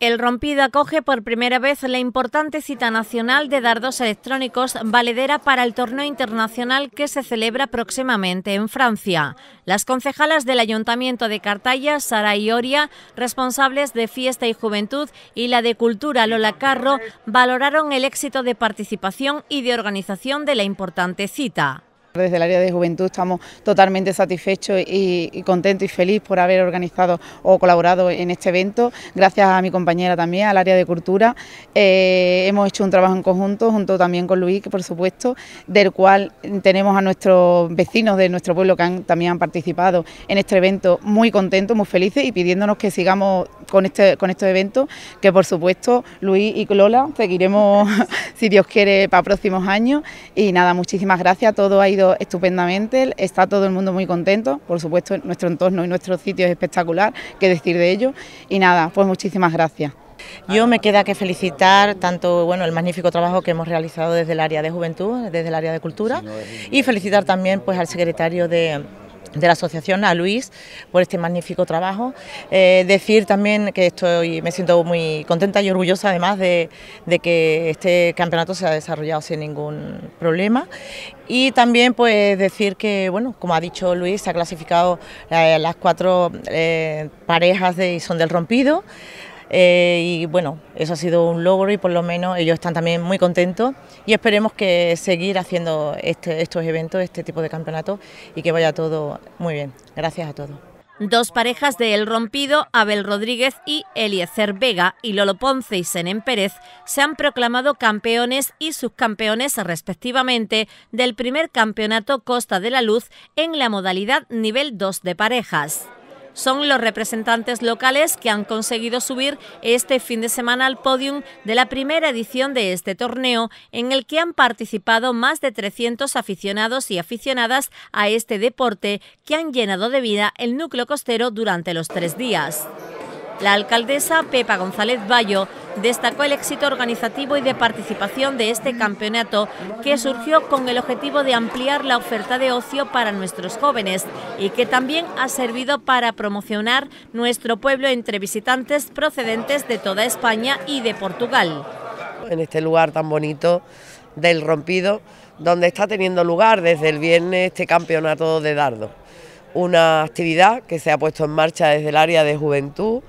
El Rompido acoge por primera vez la importante cita nacional de dardos electrónicos valedera para el torneo internacional que se celebra próximamente en Francia. Las concejalas del Ayuntamiento de Cartaya, Sara y Oria, responsables de Fiesta y Juventud, y la de Cultura, Lola Carro, valoraron el éxito de participación y de organización de la importante cita. Desde el área de juventud estamos totalmente satisfechos y, contentos y felices por haber organizado o colaborado en este evento. Gracias a mi compañera también, al área de cultura. Eh, hemos hecho un trabajo en conjunto, junto también con Luis, por supuesto, del cual tenemos a nuestros vecinos de nuestro pueblo que también han participado en este evento muy contentos, muy felices y pidiéndonos que sigamos con este con estos eventos, que por supuesto Luis y Lola seguiremos, si Dios quiere, para próximos años. Y nada, muchísimas gracias a todos ahí estupendamente, está todo el mundo muy contento, por supuesto nuestro entorno y nuestro sitio es espectacular, qué decir de ello, y nada, pues muchísimas gracias. Yo me queda que felicitar tanto bueno, el magnífico trabajo que hemos realizado desde el área de juventud, desde el área de cultura, y felicitar también pues, al secretario de, de la asociación, a Luis, por este magnífico trabajo. Eh, decir también que estoy, me siento muy contenta y orgullosa además de, que este campeonato se ha desarrollado sin ningún problema. Y también pues decir que, bueno, como ha dicho Luis, se ha clasificado eh, las cuatro eh, parejas de Son del Rompido. Eh, y bueno, eso ha sido un logro y por lo menos ellos están también muy contentos y esperemos que seguir haciendo este, estos eventos, este tipo de campeonatos y que vaya todo muy bien. Gracias a todos. Dos parejas de El Rompido, Abel Rodríguez y Eliezer Vega y Lolo Ponce y Senén Pérez se han proclamado campeones y subcampeones respectivamente del primer campeonato Costa de la Luz en la modalidad nivel 2 de parejas son los representantes locales que han conseguido subir este fin de semana al podium de la primera edición de este torneo, en el que han participado más de 300 aficionados y aficionadas a este deporte que han llenado de vida el núcleo costero durante los tres días. La alcaldesa Pepa González Bayo destacó el éxito organizativo y de participación de este campeonato, que surgió con el objetivo de ampliar la oferta de ocio para nuestros jóvenes y que también ha servido para promocionar nuestro pueblo entre visitantes procedentes de toda España y de Portugal. En este lugar tan bonito del Rompido, donde está teniendo lugar desde el viernes este campeonato de dardo. Una actividad que se ha puesto en marcha desde el área de juventud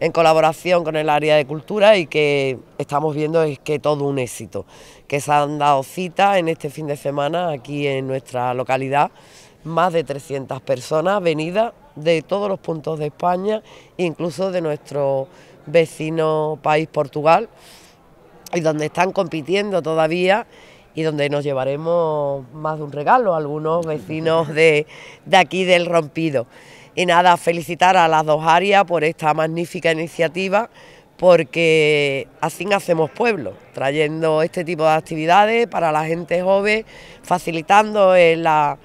en colaboración con el área de cultura y que estamos viendo es que todo un éxito, que se han dado cita en este fin de semana aquí en nuestra localidad, más de 300 personas venidas de todos los puntos de España, incluso de nuestro vecino país Portugal, y donde están compitiendo todavía y donde nos llevaremos más de un regalo algunos vecinos de, de aquí del rompido. Y nada, felicitar a las dos áreas por esta magnífica iniciativa, porque así hacemos pueblo, trayendo este tipo de actividades para la gente joven, facilitando la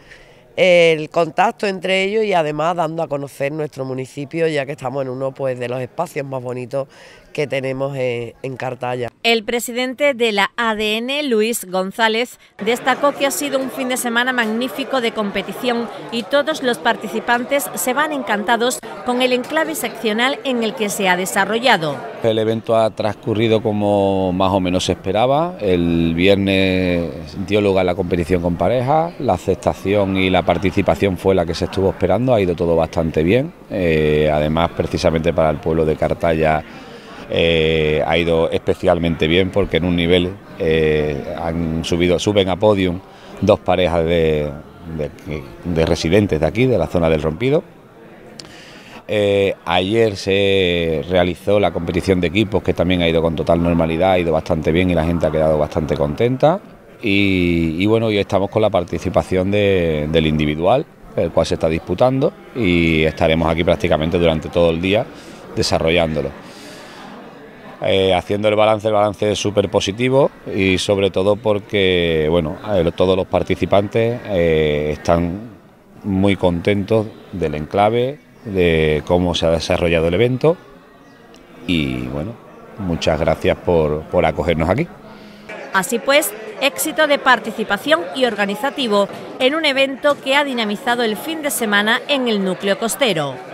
el contacto entre ellos y además dando a conocer nuestro municipio, ya que estamos en uno pues, de los espacios más bonitos que tenemos en, eh, en Cartaya. El presidente de la ADN, Luis González, destacó que ha sido un fin de semana magnífico de competición y todos los participantes se van encantados con el enclave seccional en el que se ha desarrollado. El evento ha transcurrido como más o menos se esperaba. El viernes dio lugar la competición con pareja, la aceptación y la participación fue la que se estuvo esperando, ha ido todo bastante bien. Eh, además, precisamente para el pueblo de Cartaya eh, ha ido especialmente bien porque en un nivel eh, han subido, suben a podium dos parejas de residentes de aquí, de la zona del rompido eh, ayer se realizó la competición de equipos que también ha ido con total normalidad, ha ido bastante bien y la gente ha quedado bastante contenta. Y, bueno, hoy estamos con la participación del individual, el cual se está disputando y estaremos aquí prácticamente durante todo el día desarrollándolo. Eh, haciendo el balance, el balance es súper positivo y sobre todo porque bueno, eh, todos los participantes están muy contentos del enclave, de cómo se ha desarrollado el evento y bueno, muchas gracias por, por acogernos aquí. Así pues, éxito de participación y organizativo en un evento que ha dinamizado el fin de semana en el núcleo costero.